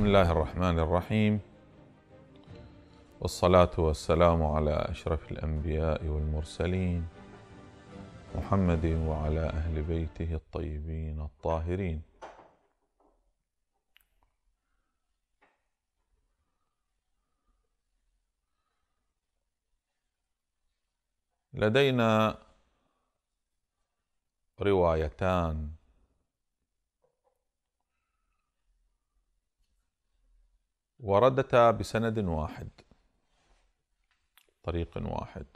بسم الله الرحمن الرحيم والصلاة والسلام على أشرف الأنبياء والمرسلين محمد وعلى أهل بيته الطيبين الطاهرين لدينا روايتان وردتا بسند واحد طريق واحد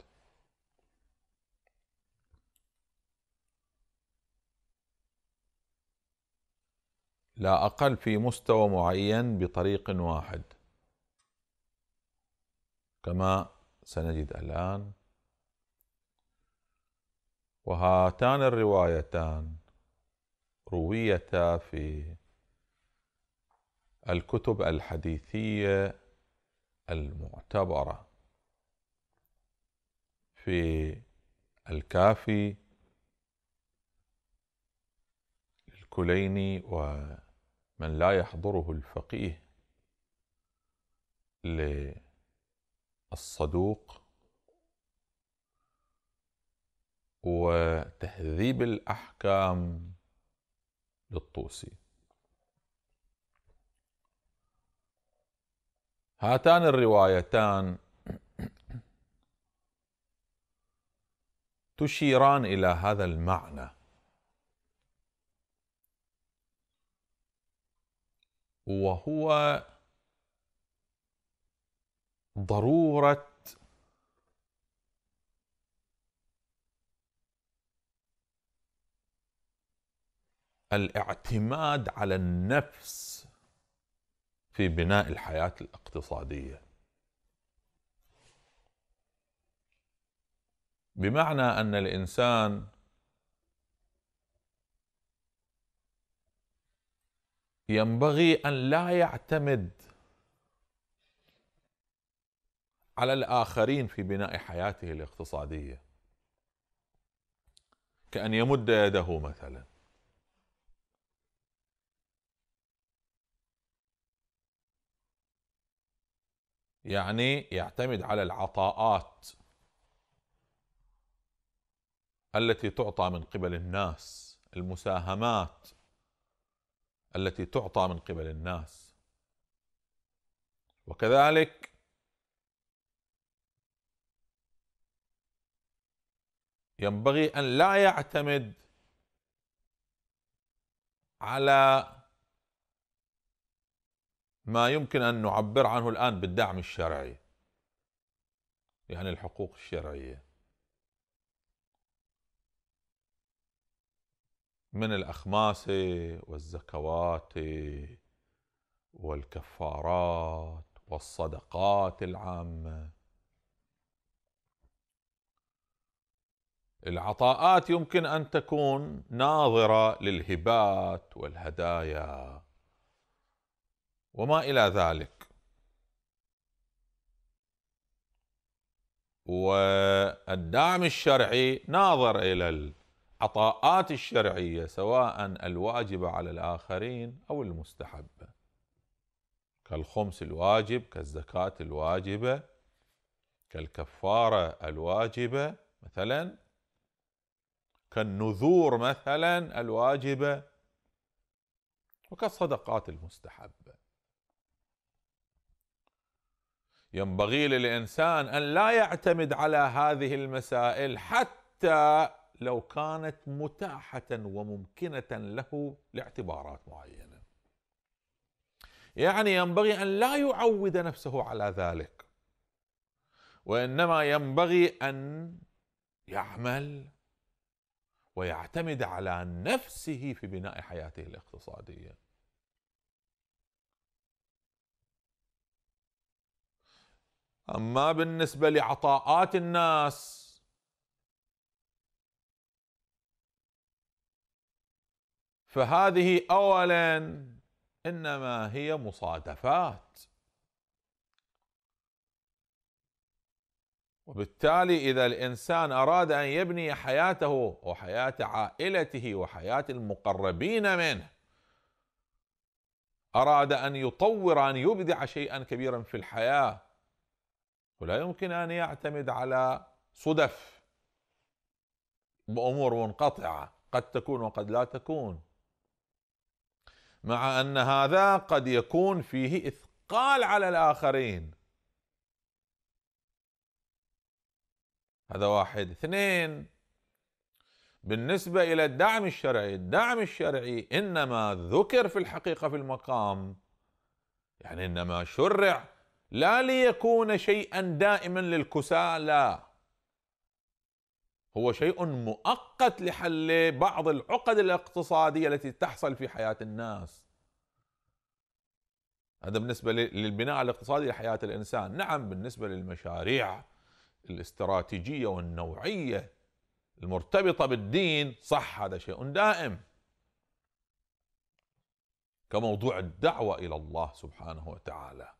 لا أقل في مستوى معين بطريق واحد كما سنجد الآن وهاتان الروايتان رويتا في الكتب الحديثيه المعتبره في الكافي للكليني ومن لا يحضره الفقيه للصدوق وتهذيب الاحكام للطوسي هاتان الروايتان تشيران الى هذا المعنى وهو ضروره الاعتماد على النفس في بناء الحياه الاقتصاديه بمعنى ان الانسان ينبغي ان لا يعتمد على الاخرين في بناء حياته الاقتصاديه كان يمد يده مثلا يعني يعتمد على العطاءات التي تعطى من قبل الناس المساهمات التي تعطى من قبل الناس وكذلك ينبغي ان لا يعتمد على ما يمكن أن نعبر عنه الآن بالدعم الشرعي يعني الحقوق الشرعية من الأخماس والزكوات والكفارات والصدقات العامة العطاءات يمكن أن تكون ناظرة للهبات والهدايا وما إلى ذلك والدعم الشرعي ناظر إلى العطاءات الشرعية سواء الواجبة على الآخرين أو المستحبة كالخمس الواجب كالزكاة الواجبة كالكفارة الواجبة مثلا كالنذور مثلا الواجبة وكالصدقات المستحبة ينبغي للانسان ان لا يعتمد على هذه المسائل حتى لو كانت متاحه وممكنه له لاعتبارات معينه. يعني ينبغي ان لا يعود نفسه على ذلك وانما ينبغي ان يعمل ويعتمد على نفسه في بناء حياته الاقتصاديه. اما بالنسبه لعطاءات الناس فهذه اولا انما هي مصادفات وبالتالي اذا الانسان اراد ان يبني حياته وحياه عائلته وحياه المقربين منه اراد ان يطور ان يبدع شيئا كبيرا في الحياه ولا يمكن ان يعتمد على صدف بامور منقطعه قد تكون وقد لا تكون مع ان هذا قد يكون فيه اثقال على الاخرين هذا واحد اثنين بالنسبه الى الدعم الشرعي الدعم الشرعي انما ذكر في الحقيقه في المقام يعني انما شرع لا ليكون شيئا دائما للكسالى هو شيء مؤقت لحل بعض العقد الاقتصاديه التي تحصل في حياه الناس هذا بالنسبه للبناء الاقتصادي لحياه الانسان نعم بالنسبه للمشاريع الاستراتيجيه والنوعيه المرتبطه بالدين صح هذا شيء دائم كموضوع الدعوه الى الله سبحانه وتعالى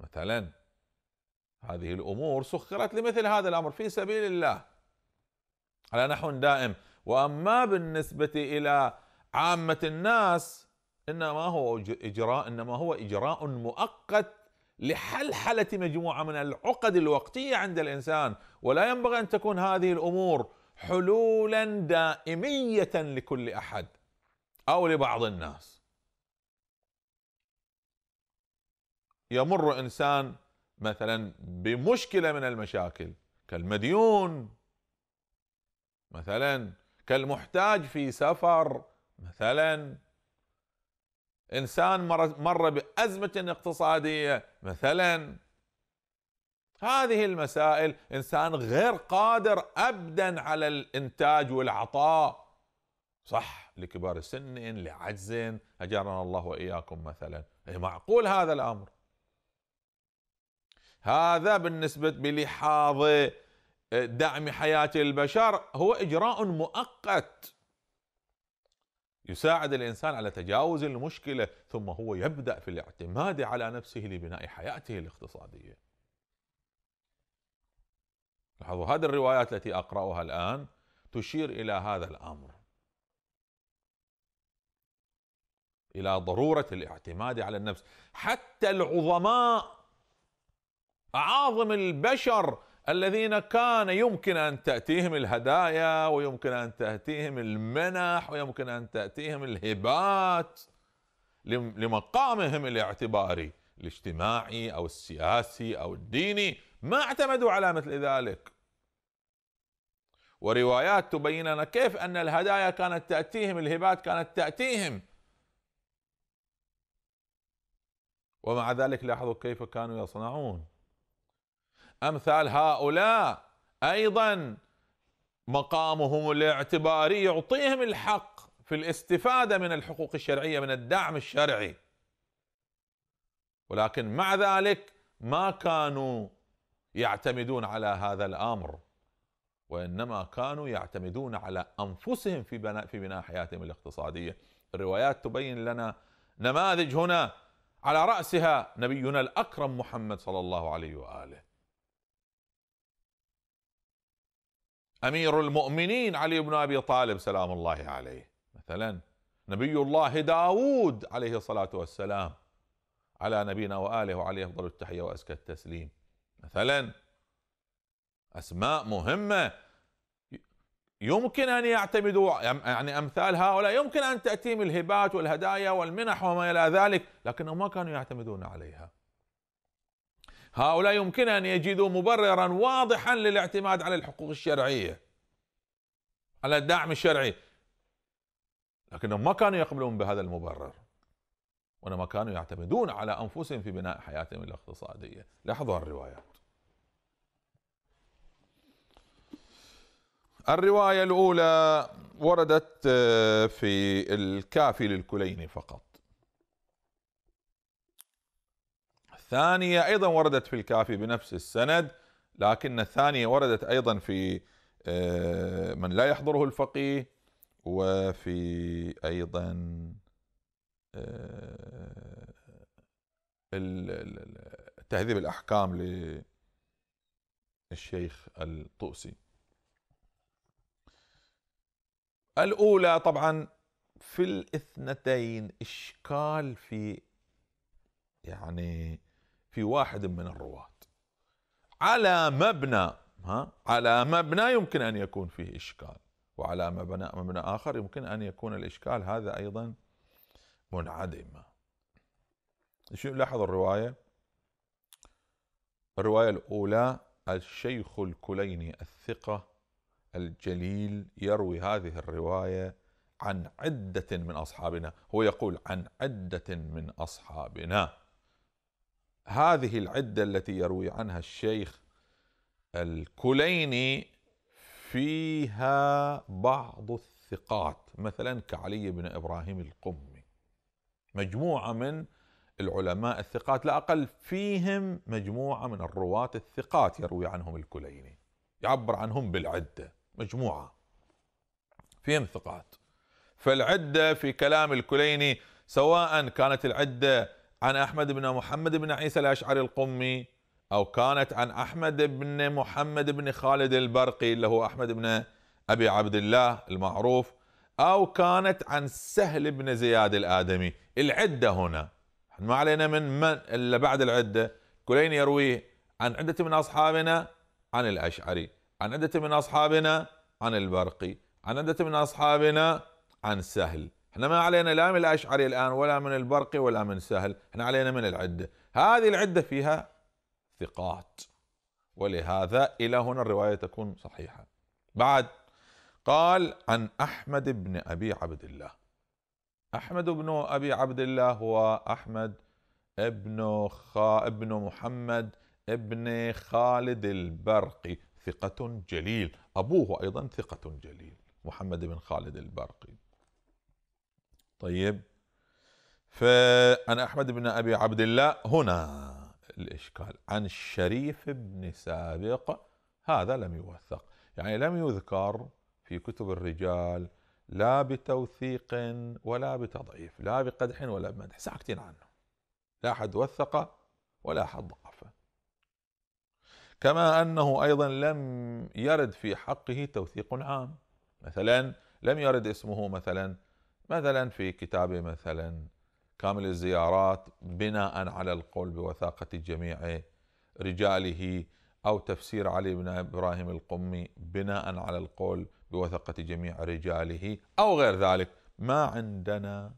مثلا هذه الامور سخرت لمثل هذا الامر في سبيل الله على نحو دائم واما بالنسبه الى عامه الناس انما هو اجراء انما هو اجراء مؤقت لحلحله مجموعه من العقد الوقتيه عند الانسان ولا ينبغي ان تكون هذه الامور حلولا دائميه لكل احد او لبعض الناس يمر انسان مثلا بمشكله من المشاكل كالمديون مثلا كالمحتاج في سفر مثلا انسان مر, مر بازمه اقتصاديه مثلا هذه المسائل انسان غير قادر ابدا على الانتاج والعطاء صح لكبار السن لعجز اجرنا الله واياكم مثلا إيه، معقول هذا الامر هذا بالنسبة بلحاظ آه، دعم حياة البشر هو إجراء مؤقت يساعد الإنسان على تجاوز المشكلة ثم هو يبدأ في الاعتماد على نفسه لبناء حياته الاقتصادية لاحظوا هذه الروايات التي أقرأها الآن تشير إلى هذا الأمر إلى ضرورة الاعتماد على النفس حتى العظماء اعاظم البشر الذين كان يمكن ان تاتيهم الهدايا ويمكن ان تاتيهم المنح ويمكن ان تاتيهم الهبات لمقامهم الاعتباري الاجتماعي او السياسي او الديني ما اعتمدوا على مثل ذلك وروايات تبين لنا كيف ان الهدايا كانت تاتيهم الهبات كانت تاتيهم ومع ذلك لاحظوا كيف كانوا يصنعون امثال هؤلاء ايضا مقامهم الاعتباري يعطيهم الحق في الاستفاده من الحقوق الشرعيه من الدعم الشرعي ولكن مع ذلك ما كانوا يعتمدون على هذا الامر وانما كانوا يعتمدون على انفسهم في بناء في بناء حياتهم الاقتصاديه الروايات تبين لنا نماذج هنا على راسها نبينا الاكرم محمد صلى الله عليه واله امير المؤمنين علي بن ابي طالب سلام الله عليه مثلا نبي الله داود عليه الصلاه والسلام على نبينا واله وعليه افضل التحيه وازكى التسليم مثلا اسماء مهمه يمكن ان يعتمدوا يعني امثال هؤلاء يمكن ان تاتيهم الهبات والهدايا والمنح وما الى ذلك لكنهم ما كانوا يعتمدون عليها هؤلاء يمكن أن يجدوا مبررا واضحا للاعتماد على الحقوق الشرعية على الدعم الشرعي لكنهم ما كانوا يقبلون بهذا المبرر وإنما كانوا يعتمدون على أنفسهم في بناء حياتهم الاقتصادية لاحظوا الروايات الرواية الأولى وردت آه، في الكافي للكليني فقط الثانية أيضا وردت في الكافي بنفس السند لكن الثانية وردت أيضا في آه، من لا يحضره الفقيه وفي أيضا آه، تهذيب الأحكام للشيخ الطوسي الأولى طبعا في الاثنتين إشكال في يعني في واحد من الرواة على مبنى ها على مبنى يمكن ان يكون فيه اشكال وعلى مبنى مبنى اخر يمكن ان يكون الاشكال هذا ايضا منعدما شو لاحظ الروايه الروايه الاولى الشيخ الكليني الثقه الجليل يروي هذه الروايه عن عده من اصحابنا هو يقول عن عده من اصحابنا هذه العدة التي يروي عنها الشيخ الكليني فيها بعض الثقات مثلا كعلي بن إبراهيم القمي مجموعة من العلماء الثقات لا أقل فيهم مجموعة من الرواة الثقات يروي عنهم الكليني يعبر عنهم بالعدة مجموعة فيهم ثقات فالعدة في كلام الكليني سواء كانت العدة عن أحمد بن محمد بن عيسى الأشعري القمي أو كانت عن أحمد بن محمد بن خالد البرقي اللي هو أحمد بن أبي عبد الله المعروف أو كانت عن سهل بن زياد الآدمي العدة هنا ما علينا من من إلا بعد العدة كلين يرويه عن عدة من أصحابنا عن الأشعري عن عدة من أصحابنا عن البرقي عن عدة من أصحابنا عن سهل احنا ما علينا لا من الأشعري الآن ولا من البرقي ولا من سهل احنا علينا من العدة هذه العدة فيها ثقات ولهذا إلى هنا الرواية تكون صحيحة بعد قال عن أحمد بن أبي عبد الله أحمد بن أبي عبد الله هو أحمد ابن خا ابن محمد ابن خالد البرقي ثقة جليل أبوه أيضا ثقة جليل محمد بن خالد البرقي طيب فأنا أحمد بن أبي عبد الله هنا الإشكال عن الشريف بن سابق هذا لم يوثق يعني لم يذكر في كتب الرجال لا بتوثيق ولا بتضعيف لا بقدح ولا بمدح ساكتين عنه لا أحد وثقه ولا أحد ضعفه كما أنه أيضا لم يرد في حقه توثيق عام مثلا لم يرد اسمه مثلا مثلا في كتاب مثلا كامل الزيارات بناء على القول بوثاقة جميع رجاله أو تفسير علي بن إبراهيم القمي بناء على القول بوثقة جميع رجاله أو غير ذلك ما عندنا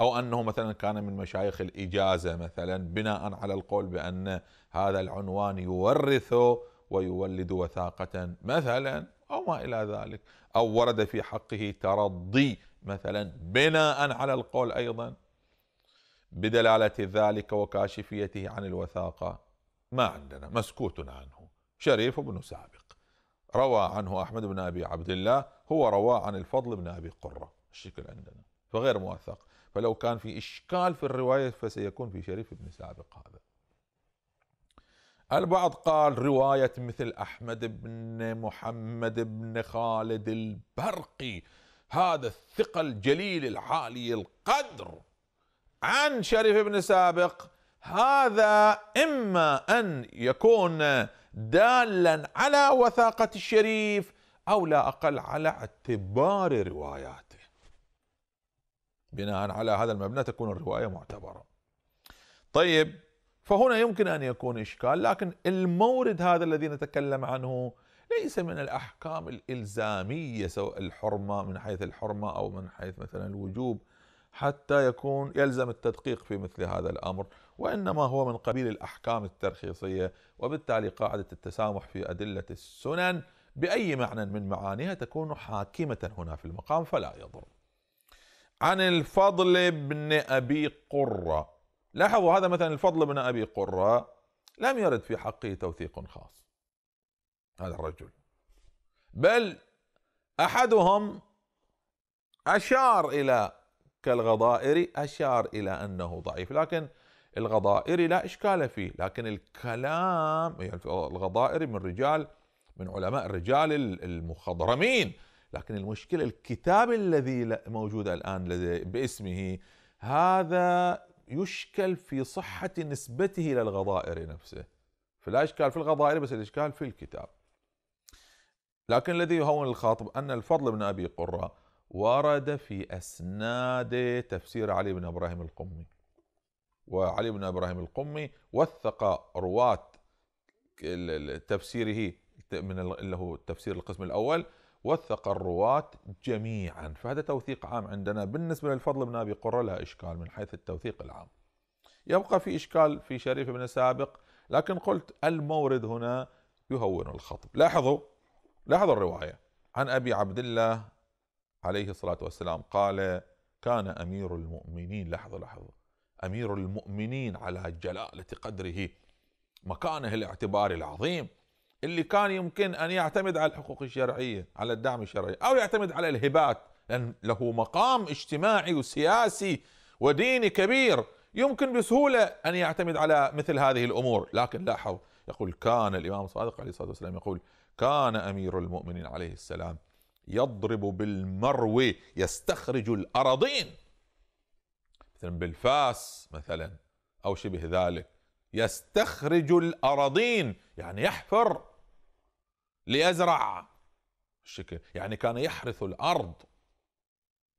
أو أنه مثلا كان من مشايخ الإجازة مثلا بناء على القول بأن هذا العنوان يورث ويولد وثاقة مثلا أو ما إلى ذلك أو ورد في حقه ترضي مثلا بناء على القول ايضا بدلالة ذلك وكاشفيته عن الوثاقة ما عندنا مسكوت عنه شريف بن سابق روى عنه أحمد بن أبي عبد الله هو روى عن الفضل بن أبي قرة الشكل عندنا فغير موثق فلو كان في إشكال في الرواية فسيكون في شريف بن سابق هذا البعض قال رواية مثل أحمد بن محمد بن خالد البرقي هذا الثقة الجليل العالي القدر عن شريف بن سابق هذا إما أن يكون دالا على وثاقة الشريف أو لا أقل على اعتبار رواياته بناء على هذا المبنى تكون الرواية معتبرة طيب فهنا يمكن أن يكون إشكال لكن المورد هذا الذي نتكلم عنه ليس من الأحكام الإلزامية سواء الحرمة من حيث الحرمة أو من حيث مثلا الوجوب حتى يكون يلزم التدقيق في مثل هذا الامر، وانما هو من قبيل الاحكام الترخيصيه، وبالتالي قاعده التسامح في ادله السنن باي معنى من معانيها تكون حاكمه هنا في المقام فلا يضر. عن الفضل بن ابي قره، لاحظوا هذا مثلا الفضل بن ابي قره لم يرد في حقه توثيق خاص. هذا الرجل بل احدهم اشار الى كالغضائري اشار الى انه ضعيف لكن الغضائري لا اشكال فيه لكن الكلام يعني الغضائري من رجال من علماء الرجال المخضرمين لكن المشكله الكتاب الذي موجود الان باسمه هذا يشكل في صحه نسبته للغضائر نفسه فلا اشكال في الغضائري بس الاشكال في الكتاب لكن الذي يهون الخاطب أن الفضل بن أبي قرة ورد في أسناد تفسير علي بن إبراهيم القمي وعلي بن إبراهيم القمي وثق رواة تفسيره من اللي هو تفسير القسم الأول وثق الرواة جميعا فهذا توثيق عام عندنا بالنسبة للفضل بن أبي قرة لا إشكال من حيث التوثيق العام يبقى في إشكال في شريف بن سابق لكن قلت المورد هنا يهون الخطب لاحظوا لاحظ الرواية عن أبي عبد الله عليه الصلاة والسلام قال كان أمير المؤمنين لحظة لحظة أمير المؤمنين على جلالة قدره مكانه الاعتباري العظيم اللي كان يمكن أن يعتمد على الحقوق الشرعية على الدعم الشرعي أو يعتمد على الهبات لأن له مقام اجتماعي وسياسي وديني كبير يمكن بسهولة أن يعتمد على مثل هذه الأمور لكن لاحظ يقول كان الإمام الصادق عليه الصلاة والسلام يقول كان امير المؤمنين عليه السلام يضرب بالمرو يستخرج الاراضين مثلا بالفاس مثلا او شبه ذلك يستخرج الاراضين يعني يحفر ليزرع الشكل يعني كان يحرث الارض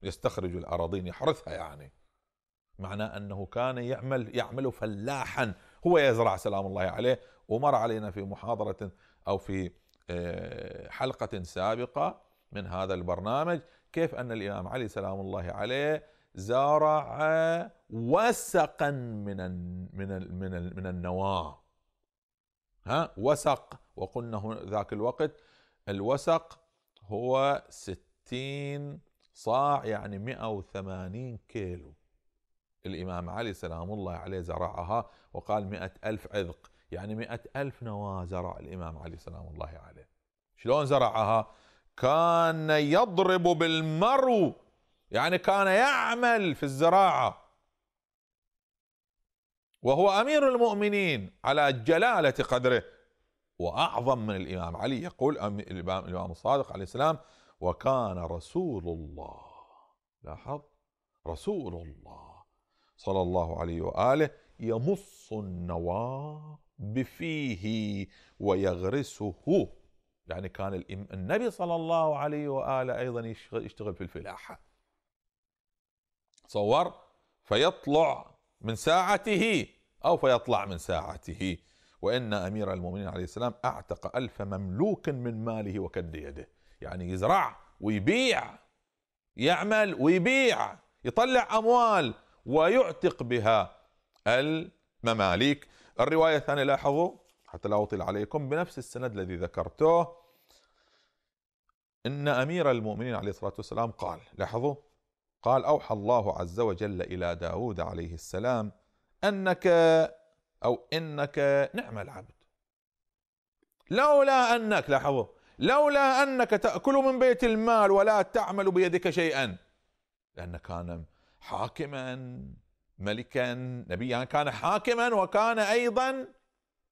يستخرج الاراضين يحرثها يعني معناه انه كان يعمل يعمل فلاحا هو يزرع سلام الله عليه ومر علينا في محاضره او في آه، حلقة سابقة من هذا البرنامج كيف أن الإمام علي سلام الله عليه زارع وسقا من من من من النواه ها وسق وقلنا ذاك الوقت الوسق هو ستين صاع يعني 180 كيلو الإمام علي سلام الله عليه زرعها وقال مئة ألف عذق يعني مئة ألف نواة زرع الإمام علي سلام الله عليه شلون زرعها كان يضرب بالمرو يعني كان يعمل في الزراعة وهو أمير المؤمنين على جلالة قدره وأعظم من الإمام علي يقول الإمام, الإمام الصادق عليه السلام وكان رسول الله لاحظ رسول الله صلى الله عليه وآله يمص النواه بفيه ويغرسه يعني كان النبي صلى الله عليه وآله أيضا يشتغل في الفلاحة تصور فيطلع من ساعته أو فيطلع من ساعته وإن أمير المؤمنين عليه السلام أعتق ألف مملوك من ماله وكد يده يعني يزرع ويبيع يعمل ويبيع يطلع أموال ويعتق بها المماليك الرواية الثانية لاحظوا حتى لا أطيل عليكم بنفس السند الذي ذكرته إن أمير المؤمنين عليه الصلاة والسلام قال لاحظوا قال أوحى الله عز وجل إلى داود عليه السلام أنك أو إنك نعم العبد لولا أنك لاحظوا لولا أنك تأكل من بيت المال ولا تعمل بيدك شيئا لأن كان حاكما ملكا نبيا يعني كان حاكما وكان ايضا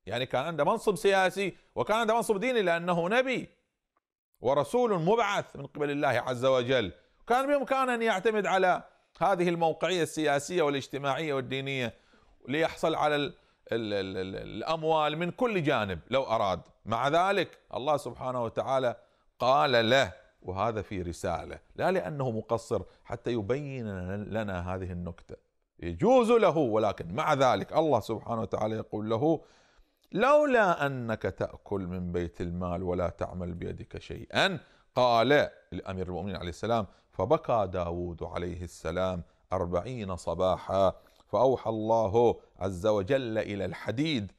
يعني كان عنده منصب سياسي وكان عنده منصب ديني لانه نبي ورسول مبعث من قبل الله عز وجل كان بامكانه ان يعتمد على هذه الموقعيه السياسيه والاجتماعيه والدينيه ليحصل على الـ الـ الـ الـ الاموال من كل جانب لو اراد مع ذلك الله سبحانه وتعالى قال له وهذا في رساله لا لانه مقصر حتى يبين لنا هذه النكته يجوز له ولكن مع ذلك الله سبحانه وتعالى يقول له لولا انك تاكل من بيت المال ولا تعمل بيدك شيئا قال لامير المؤمنين عليه السلام فبكى داود عليه السلام أربعين صباحا فأوحى الله عز وجل إلى الحديد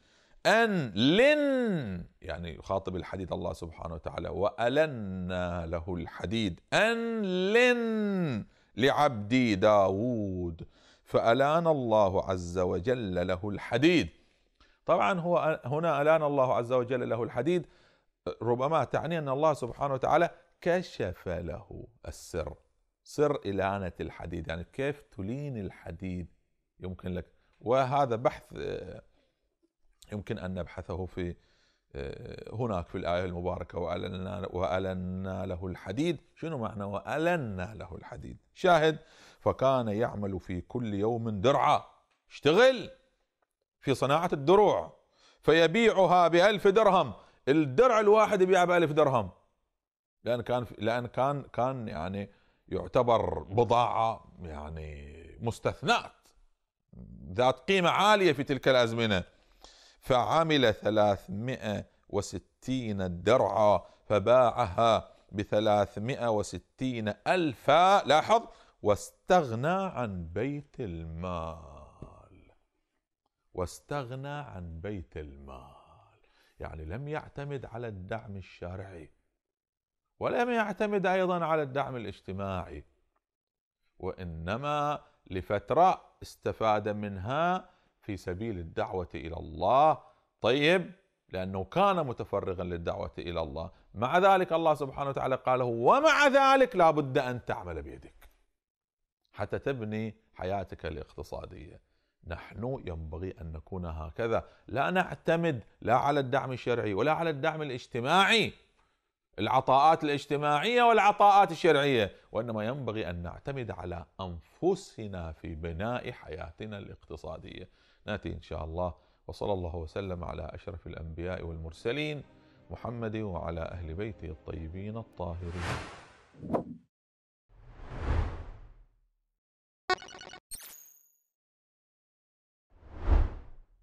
أن لن يعني يخاطب الحديد الله سبحانه وتعالى وألنا له الحديد أن لن لعبدي داود فألان الله عز وجل له الحديد طبعا هو هنا ألان الله عز وجل له الحديد ربما تعني أن الله سبحانه وتعالى كشف له السر سر إلانة الحديد يعني كيف تلين الحديد يمكن لك وهذا بحث يمكن أن نبحثه في هناك في الآية المباركة وألنا, وألنا له الحديد شنو معنى وألنا له الحديد شاهد فكان يعمل في كل يوم درعا اشتغل في صناعة الدروع فيبيعها بألف درهم الدرع الواحد يبيعها بألف درهم لأن كان لأن كان كان يعني يعتبر بضاعة يعني مستثنات ذات قيمة عالية في تلك الأزمنة فعمل ثلاثمائة وستين درعا فباعها بثلاثمائة وستين ألفا لاحظ واستغنى عن بيت المال واستغنى عن بيت المال يعني لم يعتمد على الدعم الشرعي ولم يعتمد ايضا على الدعم الاجتماعي وانما لفتره استفاد منها في سبيل الدعوه الى الله طيب لانه كان متفرغا للدعوه الى الله مع ذلك الله سبحانه وتعالى قال ومع ذلك لابد ان تعمل بيدك حتى تبني حياتك الاقتصاديه. نحن ينبغي ان نكون هكذا، لا نعتمد لا على الدعم الشرعي ولا على الدعم الاجتماعي. العطاءات الاجتماعيه والعطاءات الشرعيه، وانما ينبغي ان نعتمد على انفسنا في بناء حياتنا الاقتصاديه. ناتي ان شاء الله وصلى الله وسلم على اشرف الانبياء والمرسلين محمد وعلى اهل بيته الطيبين الطاهرين.